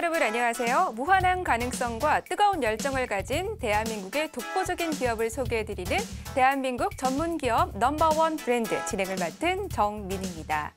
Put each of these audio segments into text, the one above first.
여러분 안녕하세요. 무한한 가능성과 뜨거운 열정을 가진 대한민국의 독보적인 기업을 소개해드리는 대한민국 전문기업 넘버원 브랜드 진행을 맡은 정민입니다.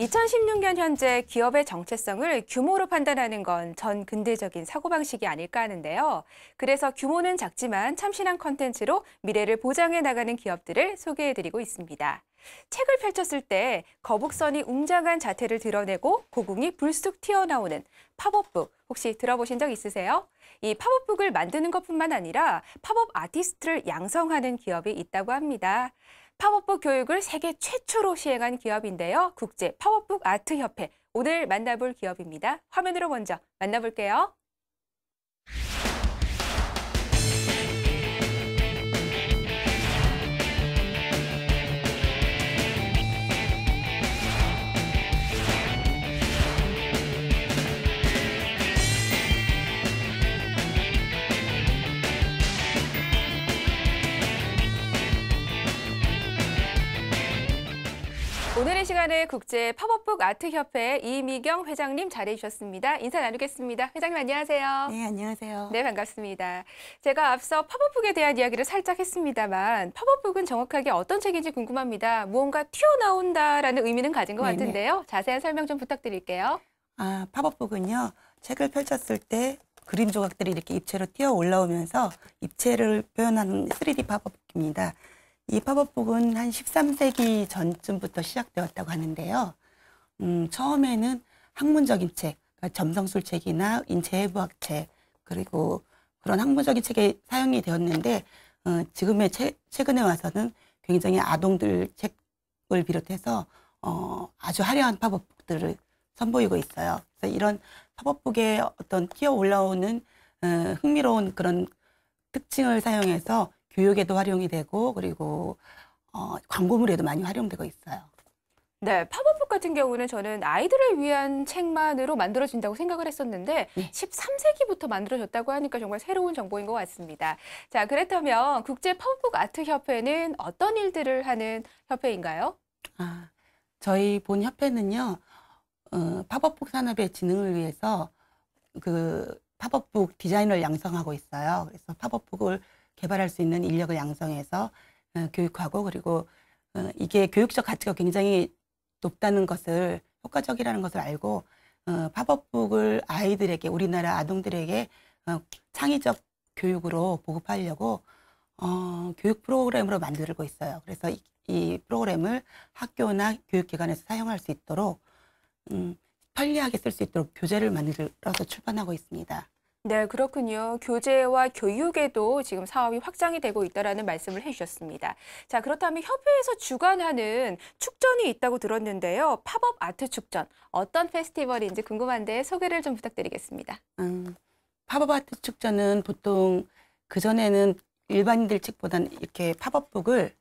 2016년 현재 기업의 정체성을 규모로 판단하는 건 전 근대적인 사고방식이 아닐까 하는데요. 그래서 규모는 작지만 참신한 컨텐츠로 미래를 보장해 나가는 기업들을 소개해드리고 있습니다. 책을 펼쳤을 때 거북선이 웅장한 자태를 드러내고 고궁이 불쑥 튀어나오는 팝업북 혹시 들어보신 적 있으세요? 이 팝업북을 만드는 것뿐만 아니라 팝업 아티스트를 양성하는 기업이 있다고 합니다. 팝업북 교육을 세계 최초로 시행한 기업인데요. 국제 팝업북 아트 협회 오늘 만나볼 기업입니다. 화면으로 먼저 만나볼게요. 오늘의 시간에 국제 팝업북 아트협회 이미경 회장님 자리해주셨습니다 인사 나누겠습니다. 회장님 안녕하세요. 네, 안녕하세요. 네, 반갑습니다. 제가 앞서 팝업북에 대한 이야기를 살짝 했습니다만 팝업북은 정확하게 어떤 책인지 궁금합니다. 무언가 튀어나온다라는 의미는 가진 것 네네. 네. 같은데요. 자세한 설명 좀 부탁드릴게요. 아, 팝업북은요. 책을 펼쳤을 때 그림 조각들이 이렇게 입체로 튀어 올라오면서 입체를 표현하는 3D 팝업입니다. 북 이팝업북은한 13세기 전쯤부터 시작되었다고 하는데요. 음, 처음에는 학문적인 책, 그러니까 점성술책이나 인체해부학책, 그리고 그런 학문적인 책에 사용이 되었는데 어, 지금의 채, 최근에 와서는 굉장히 아동들 책을 비롯해서 어, 아주 화려한 팝업북들을 선보이고 있어요. 그래서 이런 팝업북에 어떤 튀어 올라오는 어, 흥미로운 그런 특징을 사용해서 교육에도 활용이 되고 그리고 어, 광고물에도 많이 활용되고 있어요. 네, 팝업북 같은 경우는 저는 아이들을 위한 책만으로 만들어진다고 생각을 했었는데 네. 13세기부터 만들어졌다고 하니까 정말 새로운 정보인 것 같습니다. 자, 그렇다면 국제 팝업북 아트 협회는 어떤 일들을 하는 협회인가요? 아, 저희 본 협회는요. 어, 팝업북 산업의 진흥을 위해서 그 팝업북 디자이너 양성하고 있어요. 그래서 팝업북을 개발할 수 있는 인력을 양성해서 어, 교육하고 그리고 어, 이게 교육적 가치가 굉장히 높다는 것을 효과적이라는 것을 알고 어, 팝업북을 아이들에게 우리나라 아동들에게 창의적 교육으로 보급하려고 어, 교육 프로그램으로 만들고 있어요. 그래서 이, 이, 프로그램을 학교나 교육기관에서 사용할 수 있도록 음, 편리하게 쓸 수 있도록 교재를 만들어서 출판하고 있습니다. 네, 그렇군요. 교재와 교육에도 지금 사업이 확장이 되고 있다라는 말씀을 해주셨습니다. 자, 그렇다면 협회에서 주관하는 축전이 있다고 들었는데요. 팝업 아트 축전 어떤 페스티벌인지 궁금한데 소개를 좀 부탁드리겠습니다. 음, 팝업 아트 축전은 보통 그 전에는 일반인들 측보다는 이렇게 팝업북을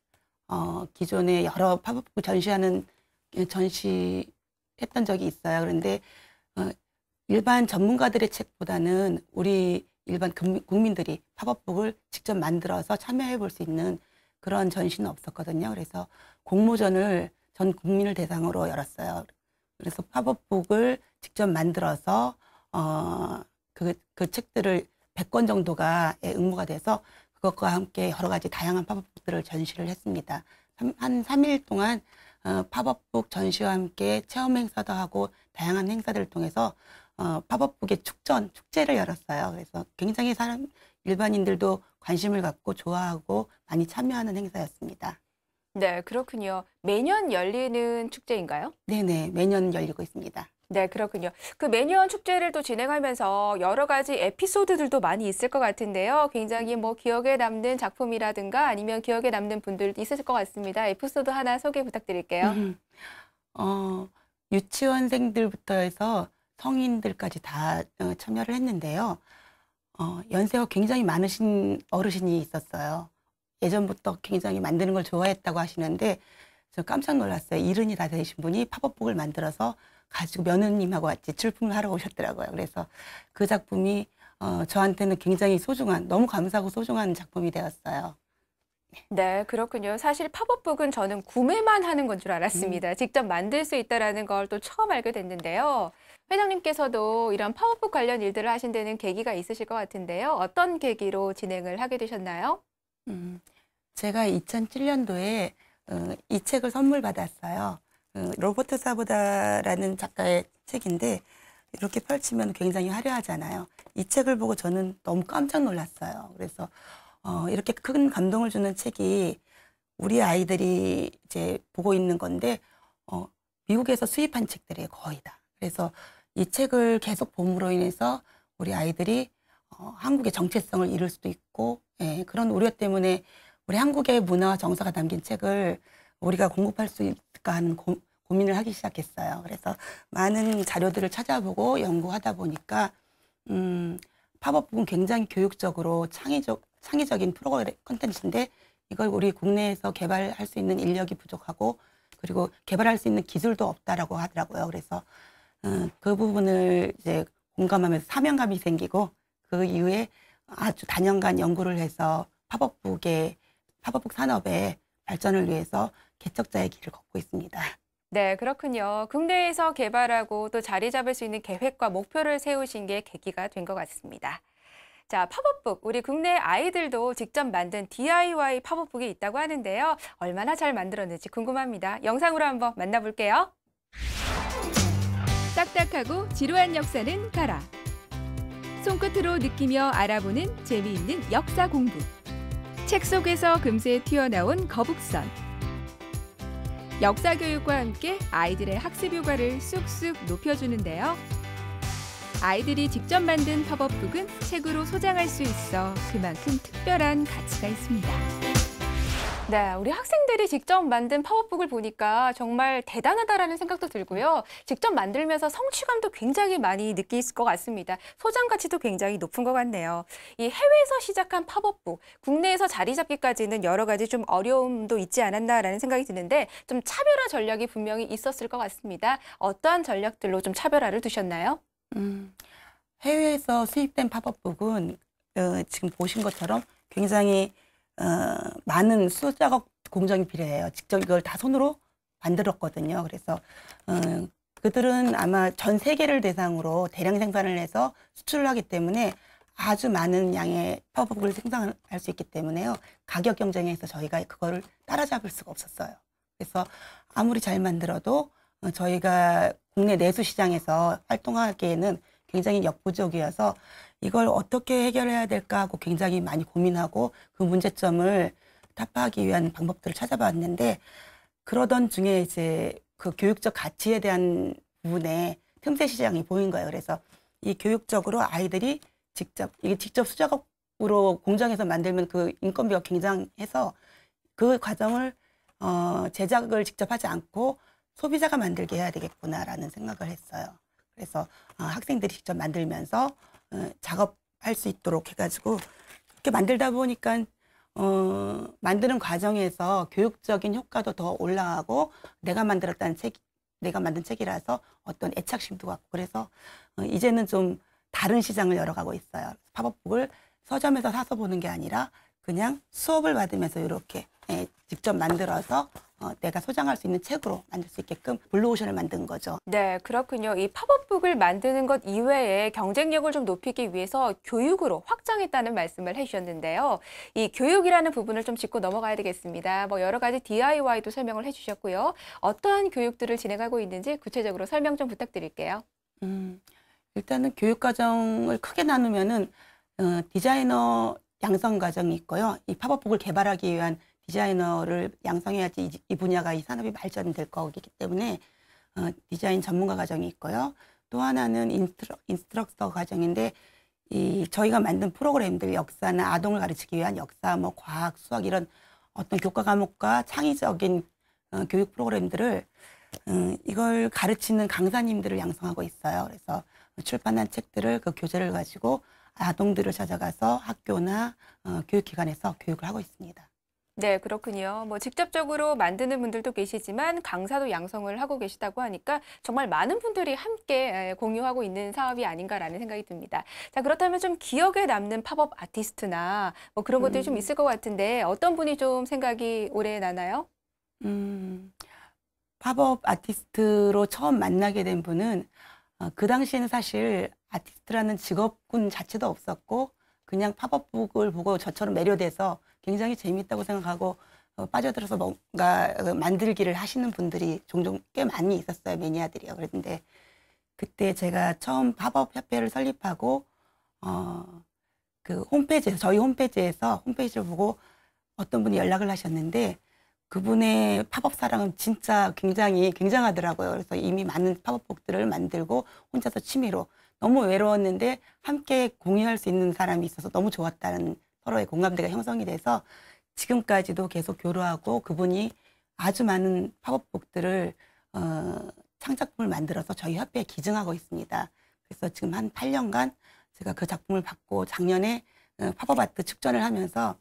어, 기존에 여러 팝업북 전시하는 전시했던 적이 있어요. 그런데 어, 일반 전문가들의 책보다는 우리 일반 국민들이 팝업북을 직접 만들어서 참여해 볼 수 있는 그런 전시는 없었거든요. 그래서 공모전을 전 국민을 대상으로 열었어요. 그래서 팝업북을 직접 만들어서 어, 그, 그 책들을 100권 정도가 응모가 돼서 그것과 함께 여러 가지 다양한 팝업북들을 전시를 했습니다. 한 3일 동안 어, 팝업북 전시와 함께 체험 행사도 하고 다양한 행사들을 통해서 팝업북의 어, 축전, 축제를 열었어요. 그래서 굉장히 사람, 일반인들도 관심을 갖고 좋아하고 많이 참여하는 행사였습니다. 네, 그렇군요. 매년 열리는 축제인가요? 네네, 매년 열리고 있습니다. 네, 그렇군요. 그 매년 축제를 또 진행하면서 여러 가지 에피소드들도 많이 있을 것 같은데요. 굉장히 뭐 기억에 남는 작품이라든가 아니면 기억에 남는 분들 있으실 것 같습니다. 에피소드 하나 소개 부탁드릴게요. 음, 어, 유치원생들부터 해서 성인들까지 다 어, 참여를 했는데요. 어, 연세가 굉장히 많으신 어르신이 있었어요. 예전부터 굉장히 만드는 걸 좋아했다고 하시는데 저 깜짝 놀랐어요. 이른이 다 되신 분이 팝업북을 만들어서 가지고 며느님하고 같이 출품을 하러 오셨더라고요. 그래서 그 작품이 어, 저한테는 굉장히 소중한, 너무 감사하고 소중한 작품이 되었어요. 네, 그렇군요. 사실 팝업북은 저는 구매만 하는 건 줄 알았습니다. 음. 직접 만들 수 있다라는 걸 또 처음 알게 됐는데요. 회장님께서도 이런 파워북 관련 일들을 하신 데는 계기가 있으실 것 같은데요. 어떤 계기로 진행을 하게 되셨나요? 음, 제가 2007년도에 어, 이 책을 선물 받았어요. 어, 로버트 사보다라는 작가의 책인데 이렇게 펼치면 굉장히 화려하잖아요. 이 책을 보고 저는 너무 깜짝 놀랐어요. 그래서 어, 이렇게 큰 감동을 주는 책이 우리 아이들이 이제 보고 있는 건데 어, 미국에서 수입한 책들이에요, 거의 다. 그래서 이 책을 계속 봄으로 인해서 우리 아이들이 어, 한국의 정체성을 잃을 수도 있고 예, 그런 우려 때문에 우리 한국의 문화와 정서가 담긴 책을 우리가 공급할 수 있을까 하는 고, 민을 하기 시작했어요. 그래서 많은 자료들을 찾아보고 연구하다 보니까 음, 팝업북은 굉장히 교육적으로 창의적, 창의적인 프로그램 컨텐츠인데 이걸 우리 국내에서 개발할 수 있는 인력이 부족하고 그리고 개발할 수 있는 기술도 없다라고 하더라고요. 그래서 어, 그 부분을 이제 공감하면서 사명감이 생기고 그 이후에 아주 단연간 연구를 해서 팝업북의 팝업북 산업의 발전을 위해서 개척자의 길을 걷고 있습니다. 네, 그렇군요. 국내에서 개발하고 또 자리 잡을 수 있는 계획과 목표를 세우신 게 계기가 된 것 같습니다. 자, 팝업북. 우리 국내 아이들도 직접 만든 DIY 팝업북이 있다고 하는데요. 얼마나 잘 만들었는지 궁금합니다. 영상으로 한번 만나볼게요. 딱딱하고 지루한 역사는 가라. 손끝으로 느끼며 알아보는 재미있는 역사 공부. 책 속에서 금세 튀어나온 거북선. 역사 교육과 함께 아이들의 학습 효과를 쑥쑥 높여주는데요. 아이들이 직접 만든 팝업북은 책으로 소장할 수 있어 그만큼 특별한 가치가 있습니다. 네, 우리 학생들이 직접 만든 팝업북을 보니까 정말 대단하다라는 생각도 들고요. 직접 만들면서 성취감도 굉장히 많이 느끼실 것 같습니다. 소장 가치도 굉장히 높은 것 같네요. 이 해외에서 시작한 팝업북, 국내에서 자리 잡기까지는 여러 가지 좀 어려움도 있지 않았나라는 생각이 드는데 좀 차별화 전략이 분명히 있었을 것 같습니다. 어떠한 전략들로 좀 차별화를 두셨나요? 음, 해외에서 수입된 팝업북은 어, 지금 보신 것처럼 굉장히 어, 많은 수소 작업 공정이 필요해요. 직접 이걸 다 손으로 만들었거든요. 그래서 어, 그들은 아마 전 세계를 대상으로 대량 생산을 해서 수출을 하기 때문에 아주 많은 양의 퍼북을 생산할 수 있기 때문에요. 가격 경쟁에서 저희가 그거를 따라잡을 수가 없었어요. 그래서 아무리 잘 만들어도 어, 저희가 국내 내수 시장에서 활동하기에는 굉장히 역부족이어서 이걸 어떻게 해결해야 될까 하고 굉장히 많이 고민하고 그 문제점을 타파하기 위한 방법들을 찾아봤는데 그러던 중에 이제 그 교육적 가치에 대한 부분에 틈새 시장이 보인 거예요. 그래서 이 교육적으로 아이들이 직접 이게 직접 수작업으로 공장에서 만들면 그 인건비가 굉장해서 그 과정을 어, 제작을 직접 하지 않고 소비자가 만들게 해야 되겠구나라는 생각을 했어요. 그래서 어, 학생들이 직접 만들면서 어, 작업할 수 있도록 해가지고 이렇게 만들다 보니까 어, 만드는 과정에서 교육적인 효과도 더 올라가고 내가 만들었다는 책, 내가 만든 책이라서 어떤 애착심도 갖고 그래서 어, 이제는 좀 다른 시장을 열어가고 있어요. 팝업북을 서점에서 사서 보는 게 아니라 그냥 수업을 받으면서 이렇게 예, 직접 만들어서 어, 내가 소장할 수 있는 책으로 만들 수 있게끔 블루오션을 만든 거죠. 네, 그렇군요. 이 팝업북을 만드는 것 이외에 경쟁력을 좀 높이기 위해서 교육으로 확장했다는 말씀을 해주셨는데요. 이 교육이라는 부분을 좀 짚고 넘어가야 되겠습니다. 뭐 여러 가지 DIY도 설명을 해주셨고요. 어떠한 교육들을 진행하고 있는지 구체적으로 설명 좀 부탁드릴게요. 음, 일단은 교육 과정을 크게 나누면은 어, 디자이너 양성 과정이 있고요. 이 팝업북을 개발하기 위한 디자이너를 양성해야지 이, 분야가 이 산업이 발전될 거기 때문에 어, 디자인 전문가 과정이 있고요. 또 하나는 인스트럭, 인스트럭터 과정인데 이 저희가 만든 프로그램들 역사나 아동을 가르치기 위한 역사, 뭐 과학, 수학 이런 어떤 교과 과목과 창의적인 어, 교육 프로그램들을 음, 이걸 가르치는 강사님들을 양성하고 있어요. 그래서 출판한 책들을 그 교재를 가지고 아동들을 찾아가서 학교나 어, 교육기관에서 교육을 하고 있습니다. 네, 그렇군요. 뭐 직접적으로 만드는 분들도 계시지만 강사도 양성을 하고 계시다고 하니까 정말 많은 분들이 함께 예, 공유하고 있는 사업이 아닌가라는 생각이 듭니다. 자, 그렇다면 좀 기억에 남는 팝업 아티스트나 뭐 그런 것들이 음. 좀 있을 것 같은데 어떤 분이 좀 생각이 오래 나나요? 음, 팝업 아티스트로 처음 만나게 된 분은 어, 그 당시에는 사실 아티스트라는 직업군 자체도 없었고 그냥 팝업북을 보고 저처럼 매료돼서 굉장히 재미있다고 생각하고 어, 빠져들어서 뭔가 어, 만들기를 하시는 분들이 종종 꽤 많이 있었어요 매니아들이요. 그런데 그때 제가 처음 팝업협회를 설립하고 어그 홈페이지에서 저희 홈페이지에서 홈페이지를 보고 어떤 분이 연락을 하셨는데 그분의 팝업 사랑은 진짜 굉장히 굉장하더라고요. 그래서 이미 많은 팝업곡들을 만들고 혼자서 취미로 너무 외로웠는데 함께 공유할 수 있는 사람이 있어서 너무 좋았다는 서로의 공감대가 형성이 돼서 지금까지도 계속 교류하고 그분이 아주 많은 팝업북들을 어, 창작품을 만들어서 저희 협회에 기증하고 있습니다. 그래서 지금 한 8년간 제가 그 작품을 받고 작년에 어, 팝업 아트 축전을 하면서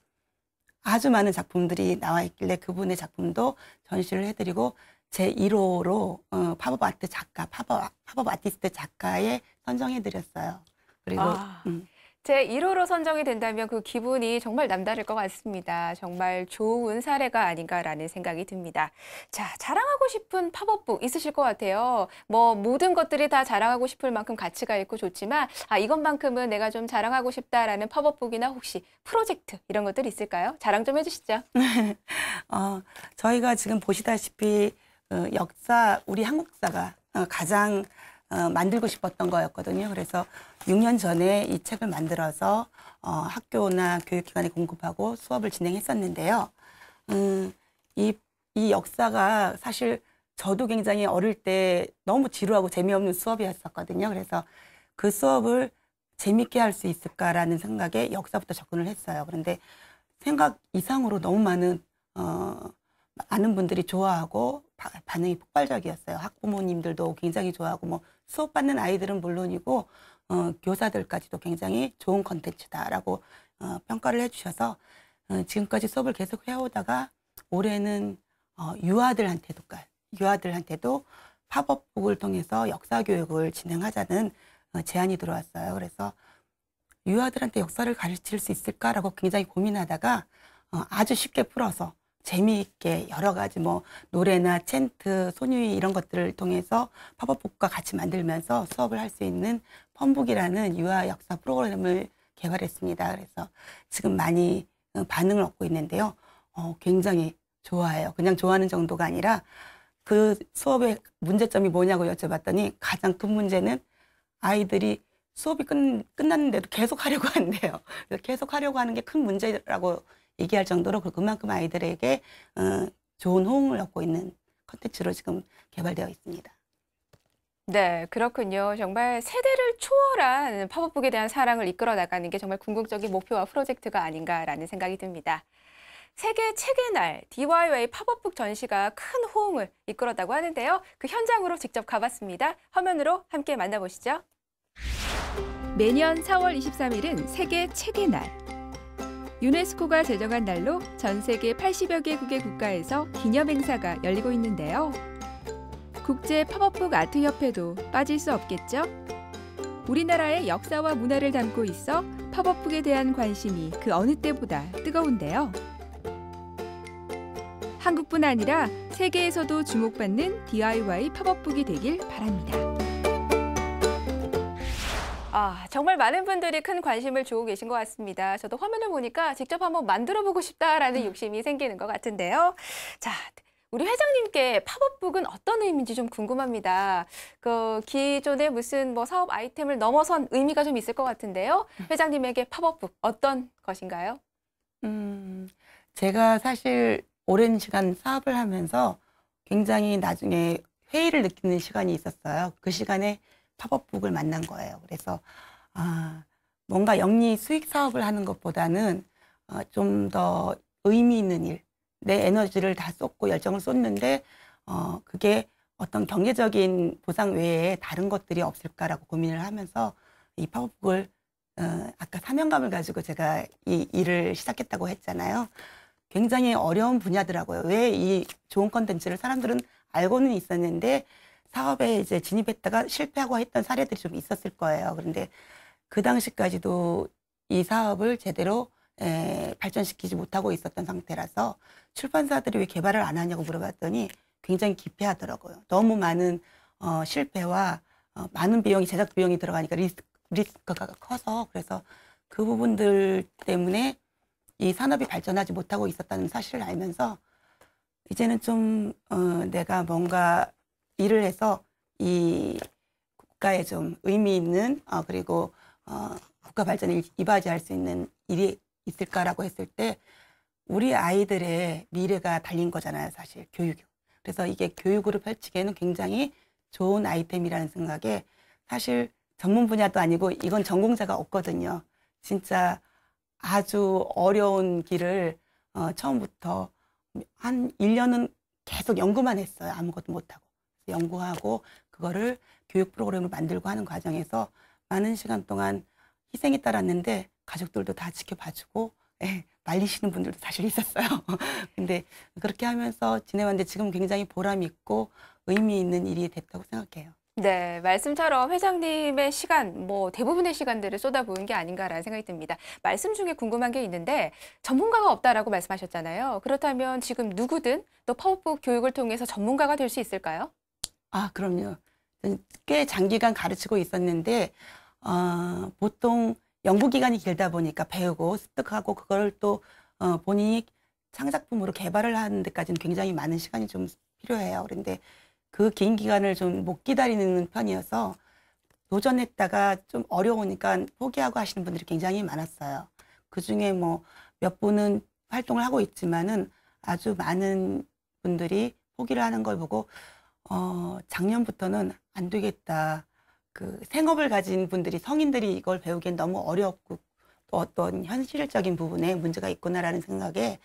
아주 많은 작품들이 나와 있길래 그분의 작품도 전시를 해드리고 제 1호로 어, 팝업 아트 작가, 팝업, 팝업 아티스트 작가에 선정해드렸어요. 그리고 아. 음. 제1호로 선정이 된다면 그 기분이 정말 남다를 것 같습니다. 정말 좋은 사례가 아닌가라는 생각이 듭니다. 자, 자랑하고 싶은 팝업북 있으실 것 같아요. 뭐 모든 것들이 다 자랑하고 싶을 만큼 가치가 있고 좋지만 아, 이것만큼은 내가 좀 자랑하고 싶다라는 팝업북이나 혹시 프로젝트 이런 것들 있을까요? 자랑 좀 해주시죠. 어, 저희가 지금 보시다시피 어, 역사, 우리 한국사가 어, 가장 어, 만들고 싶었던 거였거든요. 그래서 6년 전에 이 책을 만들어서 어, 학교나 교육기관에 공급하고 수업을 진행했었는데요. 음, 이, 이 역사가 사실 저도 굉장히 어릴 때 너무 지루하고 재미없는 수업이었었거든요. 그래서 그 수업을 재밌게 할 수 있을까라는 생각에 역사부터 접근을 했어요. 그런데 생각 이상으로 너무 많은 어, 많은 분들이 좋아하고 바, 반응이 폭발적이었어요. 학부모님들도 굉장히 좋아하고 뭐 수업 받는 아이들은 물론이고 어, 교사들까지도 굉장히 좋은 컨텐츠다라고 어, 평가를 해주셔서 어, 지금까지 수업을 계속 해오다가 올해는 어, 유아들한테도 그러니까 유아들한테도 팝업북을 통해서 역사 교육을 진행하자는 어, 제안이 들어왔어요. 그래서 유아들한테 역사를 가르칠 수 있을까라고 굉장히 고민하다가 어, 아주 쉽게 풀어서 재미있게 여러 가지 뭐 노래나 챈트, 소녀이 이런 것들을 통해서 팝업북과 같이 만들면서 수업을 할 수 있는 펌북이라는 유아 역사 프로그램을 개발했습니다. 그래서 지금 많이 어, 반응을 얻고 있는데요. 어, 굉장히 좋아해요. 그냥 좋아하는 정도가 아니라 그 수업의 문제점이 뭐냐고 여쭤봤더니 가장 큰 문제는 아이들이 수업이 끝, 끝났는데도 계속 하려고 한대요. 계속 하려고 하는 게 큰 문제라고 얘기할 정도로 그 그만큼 아이들에게 어, 좋은 호응을 얻고 있는 컨텐츠로 지금 개발되어 있습니다. 네, 그렇군요. 정말 세대를 초월한 팝업북에 대한 사랑을 이끌어 나가는 게 정말 궁극적인 목표와 프로젝트가 아닌가라는 생각이 듭니다. 세계 책의 날 DIY 팝업북 전시가 큰 호응을 이끌었다고 하는데요. 그 현장으로 직접 가봤습니다. 화면으로 함께 만나보시죠. 매년 4월 23일은 세계 책의 날. 유네스코가 제정한 날로 전 세계 80여 개국의 국가에서 기념 행사가 열리고 있는데요. 국제 팝업북 아트 협회도 빠질 수 없겠죠? 우리나라의 역사와 문화를 담고 있어 팝업북에 대한 관심이 그 어느 때보다 뜨거운데요. 한국뿐 아니라 세계에서도 주목받는 DIY 팝업북이 되길 바랍니다. 아, 정말 많은 분들이 큰 관심을 주고 계신 것 같습니다. 저도 화면을 보니까 직접 한번 만들어 보고 싶다라는 욕심이 생기는 것 같은데요. 자, 우리 회장님께 팝업북은 어떤 의미인지 좀 궁금합니다. 그 기존의 무슨 뭐 사업 아이템을 넘어선 의미가 좀 있을 것 같은데요. 회장님에게 팝업북 어떤 것인가요? 음, 제가 사실 오랜 시간 사업을 하면서 굉장히 나중에 회의를 느끼는 시간이 있었어요. 그 시간에 팝업북을 만난 거예요. 그래서 아, 뭔가 영리 수익 사업을 하는 것보다는 어, 좀 더 의미 있는 일, 내 에너지를 다 쏟고 열정을 쏟는데 어, 그게 어떤 경제적인 보상 외에 다른 것들이 없을까라고 고민을 하면서 이 팝업북을 어, 아까 사명감을 가지고 제가 이 일을 시작했다고 했잖아요. 굉장히 어려운 분야더라고요. 왜 이 좋은 컨텐츠를 사람들은 알고는 있었는데 사업에 이제 진입했다가 실패하고 했던 사례들이 좀 있었을 거예요. 그런데 그 당시까지도 이 사업을 제대로 에, 발전시키지 못하고 있었던 상태라서 출판사들이 왜 개발을 안 하냐고 물어봤더니 굉장히 기피하더라고요. 너무 많은 어, 실패와 어, 많은 비용이 제작 비용이 들어가니까 리스크, 리스크가 커서 그래서 그 부분들 때문에 이 산업이 발전하지 못하고 있었다는 사실을 알면서 이제는 좀 어, 내가 뭔가 일을 해서 이 국가에 좀 의미 있는 어, 그리고 어, 국가 발전에 이바지할 수 있는 일이 있을까라고 했을 때 우리 아이들의 미래가 달린 거잖아요, 사실 교육. 그래서 이게 교육으로 펼치기에는 굉장히 좋은 아이템이라는 생각에 사실 전문 분야도 아니고 이건 전공자가 없거든요. 진짜 아주 어려운 길을 어, 처음부터 한 1년은 계속 연구만 했어요. 아무것도 못하고. 연구하고 그거를 교육 프로그램을 만들고 하는 과정에서 많은 시간 동안 희생이 따랐는데 가족들도 다 지켜봐주고 예, 말리시는 분들도 사실 있었어요. 근데 그렇게 하면서 지내왔는데 지금 굉장히 보람 있고 의미 있는 일이 됐다고 생각해요. 네, 말씀처럼 회장님의 시간, 뭐 대부분의 시간들을 쏟아부은 게 아닌가라는 생각이 듭니다. 말씀 중에 궁금한 게 있는데 전문가가 없다라고 말씀하셨잖아요. 그렇다면 지금 누구든 또 파워북 교육을 통해서 전문가가 될 수 있을까요? 아, 그럼요. 꽤 장기간 가르치고 있었는데, 어, 보통 연구 기간이 길다 보니까 배우고 습득하고 그걸 또 어, 본인이 창작품으로 개발을 하는 데까지는 굉장히 많은 시간이 좀 필요해요. 그런데 그 긴 기간을 좀 못 기다리는 편이어서 도전했다가 좀 어려우니까 포기하고 하시는 분들이 굉장히 많았어요. 그 중에 뭐 몇 분은 활동을 하고 있지만은 아주 많은 분들이 포기를 하는 걸 보고 어, 작년부터는 안 되겠다. 그 생업을 가진 분들이 성인들이 이걸 배우기엔 너무 어렵고 또 어떤 현실적인 부분에 문제가 있구나라는 생각에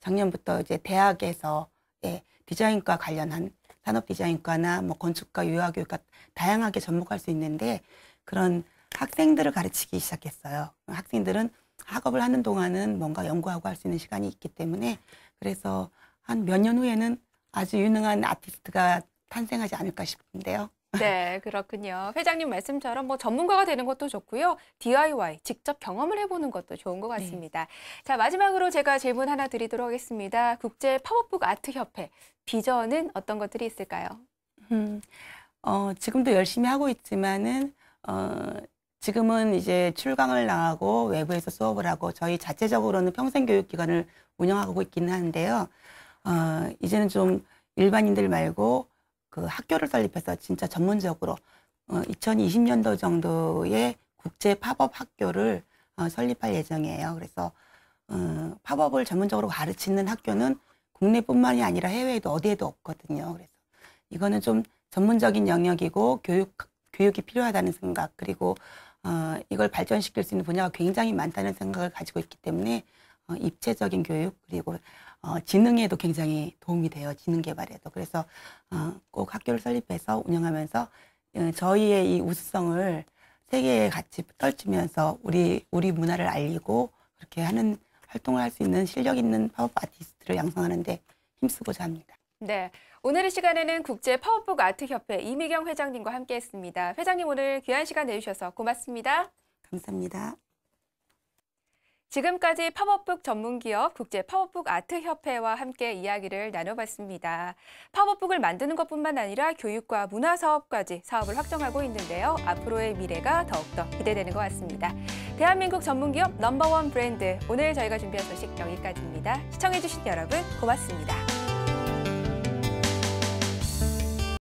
작년부터 이제 대학에서 예, 디자인과 관련한 산업 디자인과나 뭐 건축과, 유아교육과 다양하게 접목할 수 있는데 그런 학생들을 가르치기 시작했어요. 학생들은 학업을 하는 동안은 뭔가 연구하고 할 수 있는 시간이 있기 때문에 그래서 한 몇 년 후에는 아주 유능한 아티스트가 탄생하지 않을까 싶은데요. 네, 그렇군요. 회장님 말씀처럼 뭐 전문가가 되는 것도 좋고요. DIY, 직접 경험을 해보는 것도 좋은 것 네. 같습니다. 네. 자, 마지막으로 제가 질문 하나 드리도록 하겠습니다. 국제 파워북 아트협회, 비전은 어떤 것들이 있을까요? 음, 어, 지금도 열심히 하고 있지만은, 어, 지금은 이제 출강을 나가고 외부에서 수업을 하고 저희 자체적으로는 평생교육기관을 운영하고 있기는 한데요. 어, 이제는 좀 일반인들 말고 그 학교를 설립해서 진짜 전문적으로 어, 2020년도 정도에 국제 팝업 학교를 어, 설립할 예정이에요. 그래서 어, 팝업을 전문적으로 가르치는 학교는 국내뿐만이 아니라 해외에도 어디에도 없거든요. 그래서 이거는 좀 전문적인 영역이고 교육 교육이 필요하다는 생각 그리고 어, 이걸 발전시킬 수 있는 분야가 굉장히 많다는 생각을 가지고 있기 때문에 어, 입체적인 교육 그리고 어, 지능에도 굉장히 도움이 돼요. 지능 개발에도. 그래서 어, 꼭 학교를 설립해서 운영하면서 어, 저희의 이 우수성을 세계에 같이 떨치면서 우리 우리 문화를 알리고 그렇게 하는 활동을 할 수 있는 실력 있는 팝업 아티스트를 양성하는데 힘쓰고자 합니다. 네. 오늘의 시간에는 국제 파워북 아트 협회 이미경 회장님과 함께했습니다. 회장님 오늘 귀한 시간 내주셔서 고맙습니다. 감사합니다. 지금까지 팝업북 전문기업 국제 팝업북 아트협회와 함께 이야기를 나눠봤습니다. 팝업북을 만드는 것뿐만 아니라 교육과 문화 사업까지 사업을 확정하고 있는데요. 앞으로의 미래가 더욱더 기대되는 것 같습니다. 대한민국 전문기업 넘버원 브랜드 오늘 저희가 준비한 소식 여기까지입니다. 시청해주신 여러분 고맙습니다.